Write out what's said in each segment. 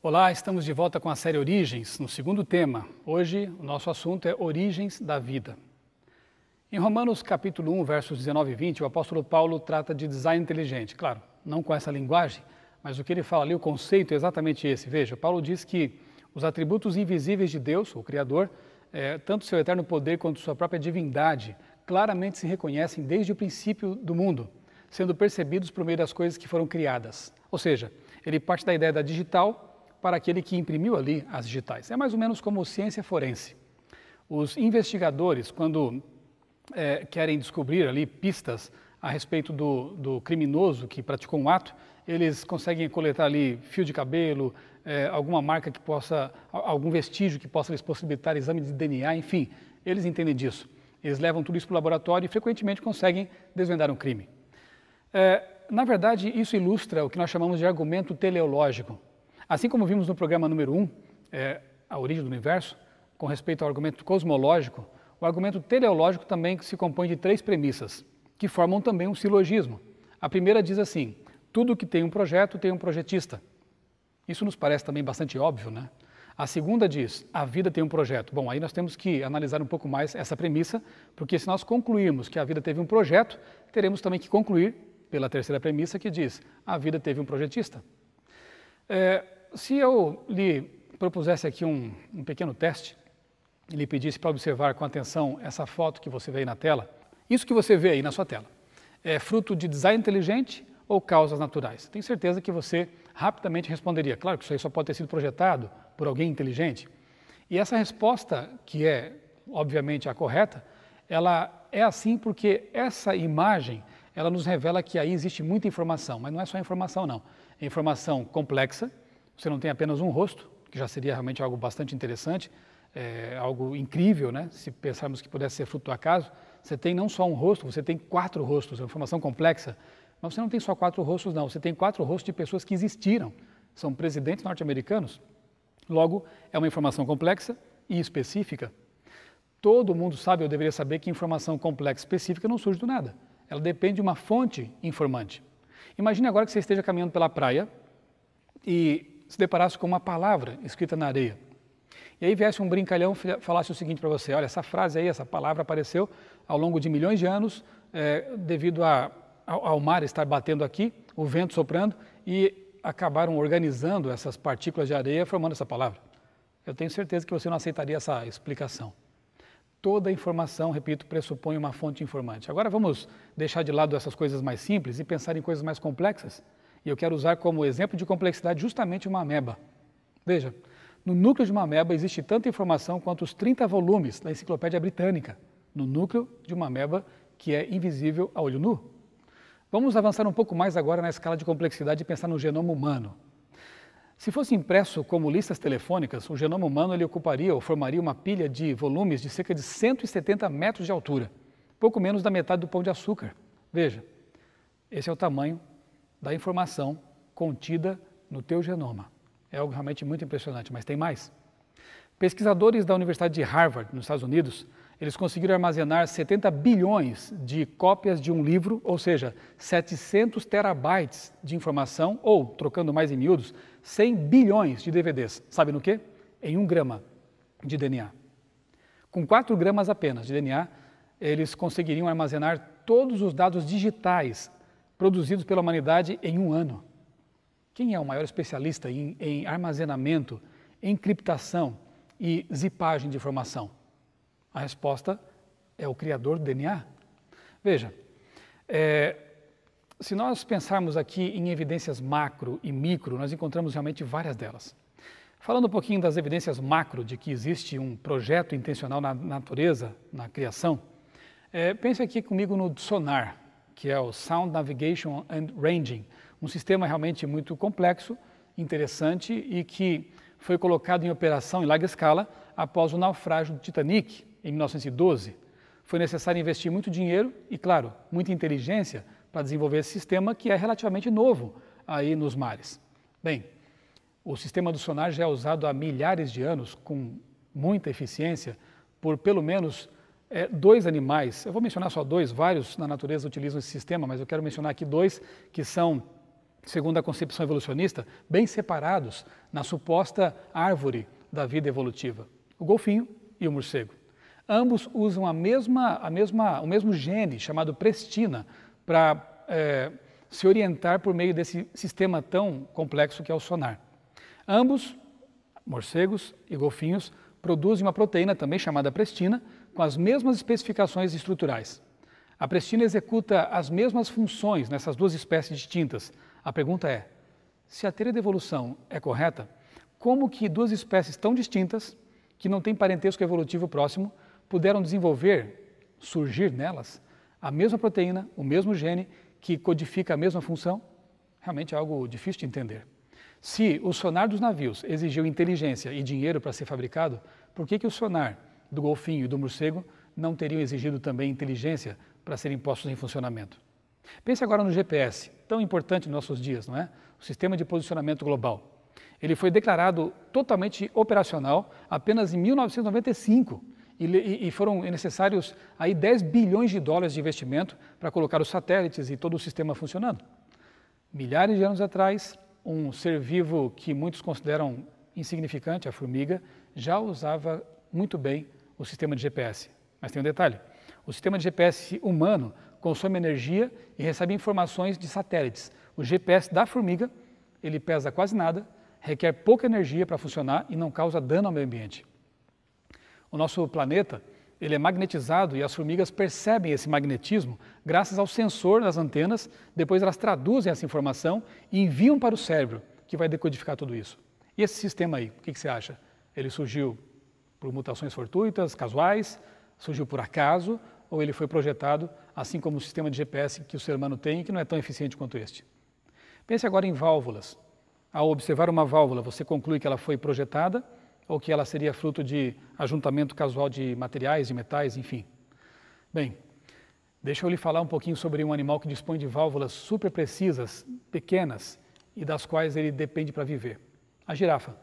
Olá, estamos de volta com a série Origens, no segundo tema. Hoje, o nosso assunto é Origens da Vida. Em Romanos capítulo 1, versos 19 e 20, o apóstolo Paulo trata de design inteligente. Claro, não com essa linguagem, mas o que ele fala ali, o conceito é exatamente esse. Veja, Paulo diz que os atributos invisíveis de Deus, o Criador, é, tanto seu eterno poder quanto sua própria divindade, claramente se reconhecem desde o princípio do mundo, sendo percebidos por meio das coisas que foram criadas. Ou seja, ele parte da ideia da digital para aquele que imprimiu ali as digitais. É mais ou menos como ciência forense. Os investigadores, quando é, querem descobrir ali pistas a respeito do, do, criminoso que praticou um ato, eles conseguem coletar ali fio de cabelo, é, alguma marca que possa, algum vestígio que possa lhes possibilitar exame de DNA, enfim, eles entendem disso. Eles levam tudo isso para o laboratório e frequentemente conseguem desvendar um crime. É, na verdade, isso ilustra o que nós chamamos de argumento teleológico. Assim como vimos no programa número 1, um, é, A Origem do Universo, com respeito ao argumento cosmológico, o argumento teleológico também se compõe de três premissas, que formam também um silogismo. A primeira diz assim: tudo que tem um projeto tem um projetista. Isso nos parece também bastante óbvio, né? A segunda diz: a vida tem um projeto. Bom, aí nós temos que analisar um pouco mais essa premissa, porque se nós concluirmos que a vida teve um projeto, teremos também que concluir pela terceira premissa que diz: a vida teve um projetista. É, se eu lhe propusesse aqui um, um pequeno teste e lhe pedisse para observar com atenção essa foto que você vê aí na tela, isso que você vê aí na sua tela é fruto de design inteligente ou causas naturais? Tenho certeza que você rapidamente responderia. Claro que isso aí só pode ter sido projetado por alguém inteligente. E essa resposta, que é obviamente a correta, ela é assim porque essa imagem ela nos revela que aí existe muita informação, mas não é só informação não, é informação complexa você não tem apenas um rosto, que já seria realmente algo bastante interessante, é, algo incrível, né? Se pensarmos que pudesse ser fruto do acaso, você tem não só um rosto, você tem quatro rostos, é uma formação complexa, mas você não tem só quatro rostos, não. Você tem quatro rostos de pessoas que existiram, são presidentes norte-americanos. Logo, é uma informação complexa e específica. Todo mundo sabe ou deveria saber que informação complexa e específica não surge do nada. Ela depende de uma fonte informante. Imagine agora que você esteja caminhando pela praia e se deparasse com uma palavra escrita na areia. E aí viesse um brincalhão falasse o seguinte para você: olha, essa frase aí, essa palavra apareceu ao longo de milhões de anos, é, devido a, ao, ao mar estar batendo aqui, o vento soprando, e acabaram organizando essas partículas de areia formando essa palavra. Eu tenho certeza que você não aceitaria essa explicação. Toda informação, repito, pressupõe uma fonte informante. Agora vamos deixar de lado essas coisas mais simples e pensar em coisas mais complexas. E eu quero usar como exemplo de complexidade justamente uma ameba. Veja, no núcleo de uma ameba existe tanta informação quanto os 30 volumes da Enciclopédia Britânica, no núcleo de uma ameba que é invisível a olho nu. Vamos avançar um pouco mais agora na escala de complexidade e pensar no genoma humano. Se fosse impresso como listas telefônicas, o genoma humano ele ocuparia ou formaria uma pilha de volumes de cerca de 170 metros de altura, pouco menos da metade do pão de açúcar. Veja, esse é o tamanho da informação contida no teu genoma. É algo realmente muito impressionante, mas tem mais. Pesquisadores da Universidade de Harvard, nos Estados Unidos, eles conseguiram armazenar 70 bilhões de cópias de um livro, ou seja, 700 terabytes de informação, ou, trocando mais em miúdos, 100 bilhões de DVDs. Sabe no quê? Em um grama de DNA. Com 4 gramas apenas de DNA, eles conseguiriam armazenar todos os dados digitais produzidos pela humanidade em um ano. Quem é o maior especialista em, em armazenamento, encriptação e zipagem de informação? A resposta é o criador do DNA. Veja, é, se nós pensarmos aqui em evidências macro e micro, nós encontramos realmente várias delas. Falando um pouquinho das evidências macro de que existe um projeto intencional na natureza, na criação, é, pense aqui comigo no sonar, que é o Sound Navigation and Ranging, um sistema realmente muito complexo, interessante e que foi colocado em operação em larga escala após o naufrágio do Titanic em 1912. Foi necessário investir muito dinheiro e, claro, muita inteligência para desenvolver esse sistema que é relativamente novo aí nos mares. Bem, o sistema do sonar já é usado há milhares de anos com muita eficiência por pelo menos é, dois animais, eu vou mencionar só dois, vários na natureza utilizam esse sistema, mas eu quero mencionar aqui dois que são, segundo a concepção evolucionista, bem separados na suposta árvore da vida evolutiva: o golfinho e o morcego. Ambos usam a mesma, a mesma, o mesmo gene chamado prestina para é, se orientar por meio desse sistema tão complexo que é o sonar. Ambos, morcegos e golfinhos, produzem uma proteína também chamada prestina com as mesmas especificações estruturais. A prestina executa as mesmas funções nessas duas espécies distintas. A pergunta é: se a teoria da evolução é correta, como que duas espécies tão distintas, que não têm parentesco evolutivo próximo, puderam desenvolver, surgir nelas, a mesma proteína, o mesmo gene que codifica a mesma função? Realmente é algo difícil de entender. Se o sonar dos navios exigiu inteligência e dinheiro para ser fabricado, por que, que o sonar do golfinho e do morcego não teriam exigido também inteligência para serem postos em funcionamento. Pense agora no GPS, tão importante nos nossos dias, não é? O sistema de posicionamento global. Ele foi declarado totalmente operacional apenas em 1995 e, e foram necessários aí 10 bilhões de dólares de investimento para colocar os satélites e todo o sistema funcionando. Milhares de anos atrás, um ser vivo que muitos consideram insignificante, a formiga, já usava muito bem o sistema de GPS. Mas tem um detalhe: o sistema de GPS humano consome energia e recebe informações de satélites. O GPS da formiga, ele pesa quase nada, requer pouca energia para funcionar e não causa dano ao meio ambiente. O nosso planeta, ele é magnetizado e as formigas percebem esse magnetismo graças ao sensor das antenas, depois elas traduzem essa informação e enviam para o cérebro, que vai decodificar tudo isso. E esse sistema aí, o que, que você acha? Ele surgiu por mutações fortuitas, casuais, surgiu por acaso, ou ele foi projetado assim como o sistema de GPS que o ser humano tem, que não é tão eficiente quanto este. Pense agora em válvulas. Ao observar uma válvula, você conclui que ela foi projetada ou que ela seria fruto de ajuntamento casual de materiais, de metais, enfim. Bem, deixa eu lhe falar um pouquinho sobre um animal que dispõe de válvulas super precisas, pequenas, e das quais ele depende para viver. A girafa.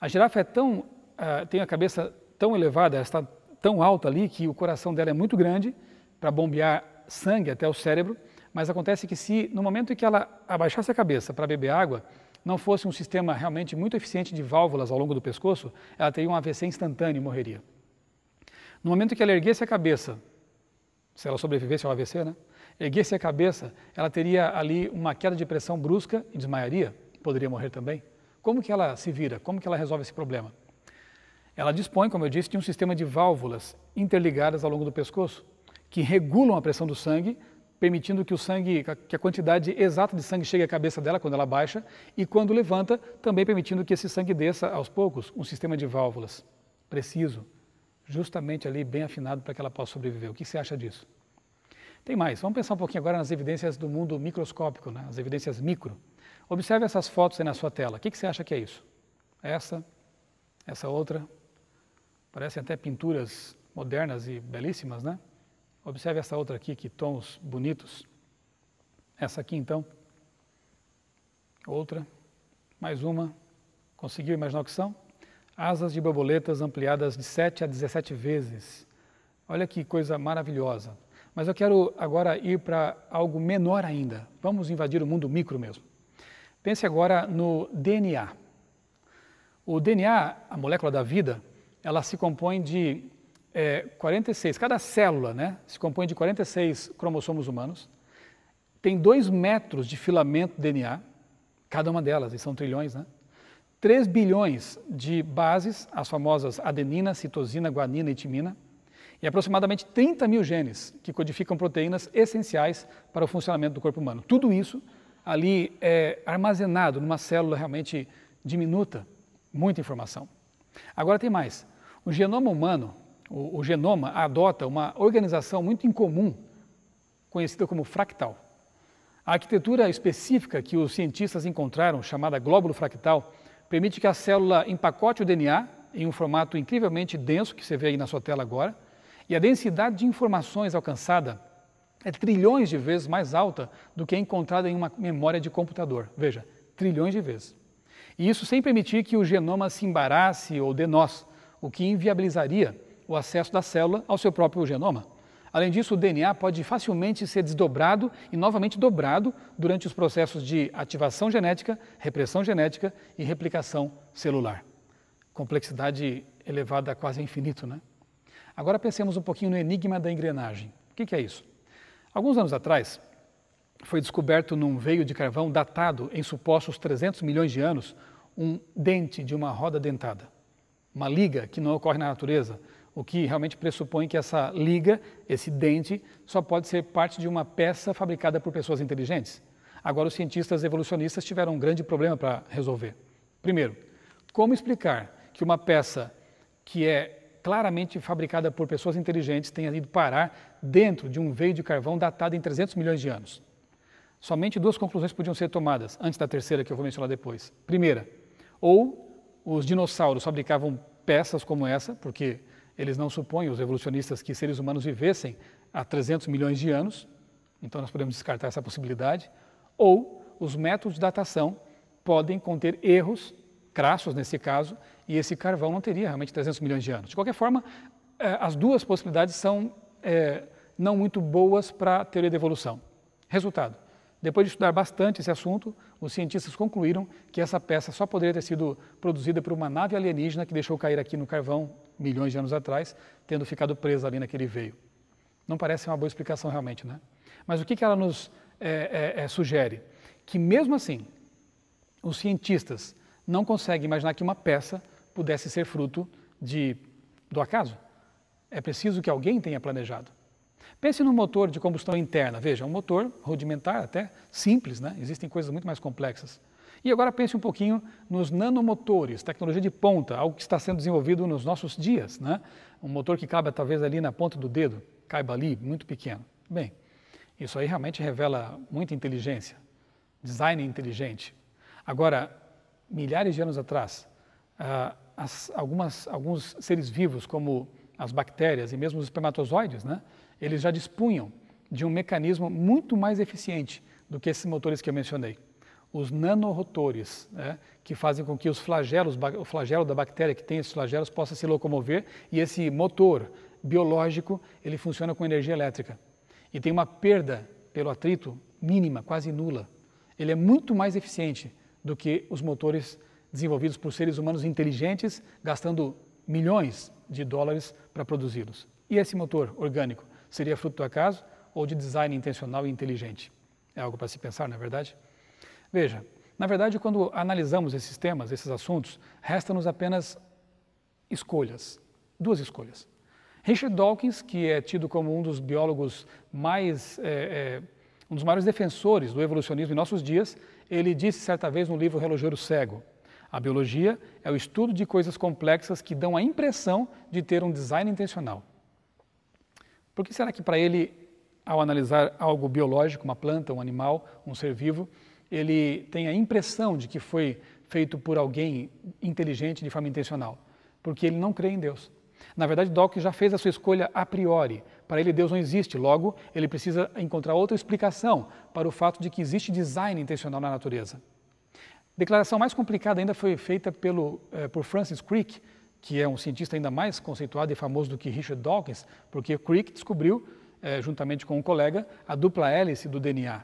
A girafa é tão ah, tem a cabeça tão elevada, ela está tão alta ali que o coração dela é muito grande para bombear sangue até o cérebro, mas acontece que se no momento em que ela abaixasse a cabeça para beber água, não fosse um sistema realmente muito eficiente de válvulas ao longo do pescoço, ela teria um AVC instantâneo e morreria. No momento em que ela erguesse a cabeça, se ela sobrevivesse ao AVC, né? Erguesse a cabeça, ela teria ali uma queda de pressão brusca e desmaiaria, poderia morrer também. Como que ela se vira? Como que ela resolve esse problema? Ela dispõe, como eu disse, de um sistema de válvulas interligadas ao longo do pescoço, que regulam a pressão do sangue, permitindo que o sangue, que a quantidade exata de sangue chegue à cabeça dela quando ela baixa e quando levanta, também permitindo que esse sangue desça aos poucos, um sistema de válvulas preciso, justamente ali bem afinado para que ela possa sobreviver. O que você acha disso? Tem mais. Vamos pensar um pouquinho agora nas evidências do mundo microscópico, né? as evidências micro. Observe essas fotos aí na sua tela. O que você acha que é isso? Essa, essa outra, Parecem até pinturas modernas e belíssimas, né? Observe essa outra aqui, que tons bonitos. Essa aqui então. Outra. Mais uma. Conseguiu imaginar o que são? Asas de borboletas ampliadas de 7 a 17 vezes. Olha que coisa maravilhosa. Mas eu quero agora ir para algo menor ainda. Vamos invadir o mundo micro mesmo. Pense agora no DNA. O DNA, a molécula da vida, ela se compõe de é, 46, cada célula né, se compõe de 46 cromossomos humanos, tem 2 metros de filamento DNA, cada uma delas, e são trilhões, né? 3 bilhões de bases, as famosas adenina, citosina, guanina e timina, e aproximadamente 30 mil genes que codificam proteínas essenciais para o funcionamento do corpo humano. Tudo isso ali é armazenado numa célula realmente diminuta, muita informação. Agora tem mais. O genoma humano, o, o genoma, adota uma organização muito incomum, conhecida como fractal. A arquitetura específica que os cientistas encontraram, chamada glóbulo fractal, permite que a célula empacote o DNA em um formato incrivelmente denso, que você vê aí na sua tela agora, e a densidade de informações alcançada é trilhões de vezes mais alta do que é encontrada em uma memória de computador. Veja, trilhões de vezes e isso sem permitir que o genoma se embarasse ou denós, o que inviabilizaria o acesso da célula ao seu próprio genoma. Além disso, o DNA pode facilmente ser desdobrado e novamente dobrado durante os processos de ativação genética, repressão genética e replicação celular. Complexidade elevada a quase infinito, né? Agora pensemos um pouquinho no enigma da engrenagem. O que é isso? Alguns anos atrás, foi descoberto num veio de carvão datado em supostos 300 milhões de anos um dente de uma roda dentada, uma liga que não ocorre na natureza, o que realmente pressupõe que essa liga, esse dente, só pode ser parte de uma peça fabricada por pessoas inteligentes. Agora, os cientistas evolucionistas tiveram um grande problema para resolver. Primeiro, como explicar que uma peça que é claramente fabricada por pessoas inteligentes tenha ido parar dentro de um veio de carvão datado em 300 milhões de anos? Somente duas conclusões podiam ser tomadas, antes da terceira que eu vou mencionar depois. Primeira, ou os dinossauros fabricavam peças como essa, porque eles não supõem, os evolucionistas, que seres humanos vivessem há 300 milhões de anos, então nós podemos descartar essa possibilidade, ou os métodos de datação podem conter erros, crassos nesse caso, e esse carvão não teria realmente 300 milhões de anos. De qualquer forma, eh, as duas possibilidades são eh, não muito boas para a teoria da evolução. Resultado, depois de estudar bastante esse assunto, os cientistas concluíram que essa peça só poderia ter sido produzida por uma nave alienígena que deixou cair aqui no carvão milhões de anos atrás, tendo ficado presa ali naquele veio. Não parece uma boa explicação realmente, né? Mas o que, ela nos é, é, é, sugere? Que mesmo assim, os cientistas não conseguem imaginar que uma peça pudesse ser fruto de, do acaso. É preciso que alguém tenha planejado. Pense no motor de combustão interna. Veja, um motor rudimentar, até simples, né? Existem coisas muito mais complexas. E agora pense um pouquinho nos nanomotores, tecnologia de ponta, algo que está sendo desenvolvido nos nossos dias, né? Um motor que cabe talvez ali na ponta do dedo, caiba ali, muito pequeno. Bem, isso aí realmente revela muita inteligência, design inteligente. Agora, milhares de anos atrás, ah, as, algumas, alguns seres vivos, como as bactérias e mesmo os espermatozoides, né, eles já dispunham de um mecanismo muito mais eficiente do que esses motores que eu mencionei. Os nanorotores, né, que fazem com que os flagelos, o flagelo da bactéria que tem esses flagelos possa se locomover e esse motor biológico ele funciona com energia elétrica e tem uma perda pelo atrito mínima, quase nula. Ele é muito mais eficiente do que os motores desenvolvidos por seres humanos inteligentes, gastando milhões de dólares para produzi-los. E esse motor orgânico? seria fruto do acaso ou de design intencional e inteligente? É algo para se pensar, não é verdade? Veja, na verdade, quando analisamos esses temas, esses assuntos, restam-nos apenas escolhas, duas escolhas. Richard Dawkins, que é tido como um dos biólogos mais, é, é, um dos maiores defensores do evolucionismo em nossos dias, ele disse certa vez no livro Relojoeiro Cego, a biologia é o estudo de coisas complexas que dão a impressão de ter um design intencional. Por que será que para ele, ao analisar algo biológico, uma planta, um animal, um ser vivo, ele tem a impressão de que foi feito por alguém inteligente de forma intencional? Porque ele não crê em Deus. Na verdade, Dawkins já fez a sua escolha a priori. Para ele, Deus não existe. Logo, ele precisa encontrar outra explicação para o fato de que existe design intencional na natureza. A declaração mais complicada ainda foi feita pelo, eh, por Francis Crick, que é um cientista ainda mais conceituado e famoso do que Richard Dawkins, porque Crick descobriu, eh, juntamente com um colega, a dupla hélice do DNA.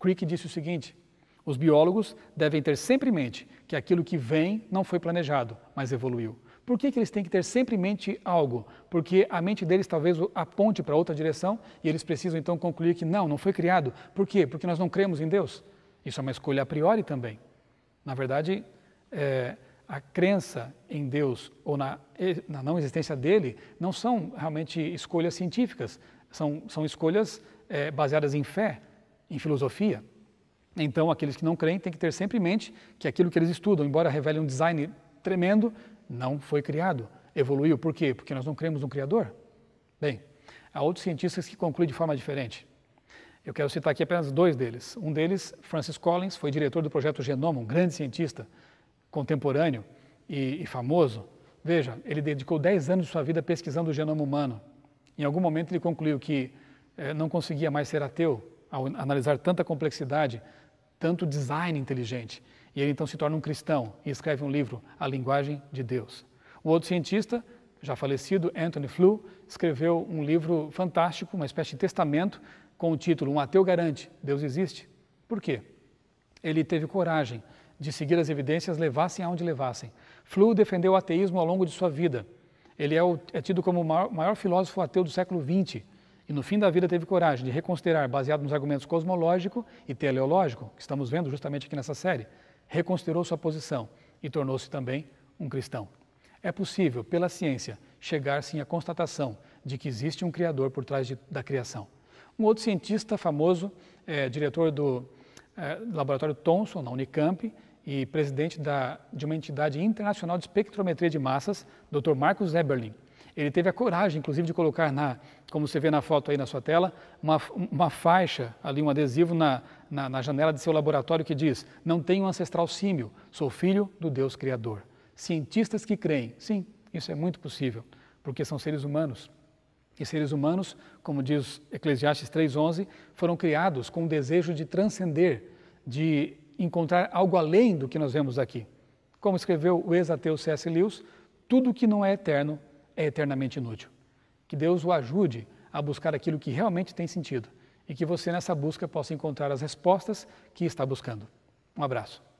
Crick disse o seguinte: os biólogos devem ter sempre em mente que aquilo que vem não foi planejado, mas evoluiu. Por que, que eles têm que ter sempre em mente algo? Porque a mente deles talvez aponte para outra direção e eles precisam então concluir que não, não foi criado. Por quê? Porque nós não cremos em Deus. Isso é uma escolha a priori também. Na verdade, é, a crença em Deus ou na, na não existência dele não são realmente escolhas científicas, são, são escolhas é, baseadas em fé, em filosofia. Então, aqueles que não creem têm que ter sempre em mente que aquilo que eles estudam, embora revele um design tremendo, não foi criado, evoluiu. Por quê? Porque nós não cremos no Criador. Bem, há outros cientistas que concluem de forma diferente. Eu quero citar aqui apenas dois deles. Um deles, Francis Collins, foi diretor do projeto Genoma, um grande cientista contemporâneo e, e famoso, veja, ele dedicou 10 anos de sua vida pesquisando o genoma humano. Em algum momento ele concluiu que eh, não conseguia mais ser ateu ao analisar tanta complexidade, tanto design inteligente. E ele então se torna um cristão e escreve um livro, A Linguagem de Deus. O outro cientista, já falecido, Anthony Flew, escreveu um livro fantástico, uma espécie de testamento, com o título Um Ateu Garante, Deus Existe. Por quê? Ele teve coragem de seguir as evidências levassem aonde levassem. Flu defendeu o ateísmo ao longo de sua vida. Ele é, o, é tido como o maior, maior, filósofo ateu do século XX e no fim da vida teve coragem de reconsiderar, baseado nos argumentos cosmológico e teleológico, que estamos vendo justamente aqui nessa série, reconsiderou sua posição e tornou-se também um cristão. É possível, pela ciência, chegar sim à constatação de que existe um Criador por trás de, da criação. Um outro cientista famoso, é, diretor do é, laboratório Thomson, na Unicamp, e presidente da, de uma entidade internacional de espectrometria de massas, Dr. Marcos Eberlin. Ele teve a coragem, inclusive, de colocar na, como você vê na foto aí na sua tela, uma, uma faixa ali, um adesivo na, na, na janela de seu laboratório que diz: Não tenho ancestral símil, sou filho do Deus Criador. Cientistas que creem, sim, isso é muito possível, porque são seres humanos. E seres humanos, como diz Eclesiastes 3,11, foram criados com o desejo de transcender, de encontrar algo além do que nós vemos aqui. Como escreveu o ex-ateu C.S. Lewis, tudo que não é eterno é eternamente inútil. Que Deus o ajude a buscar aquilo que realmente tem sentido e que você nessa busca possa encontrar as respostas que está buscando. Um abraço.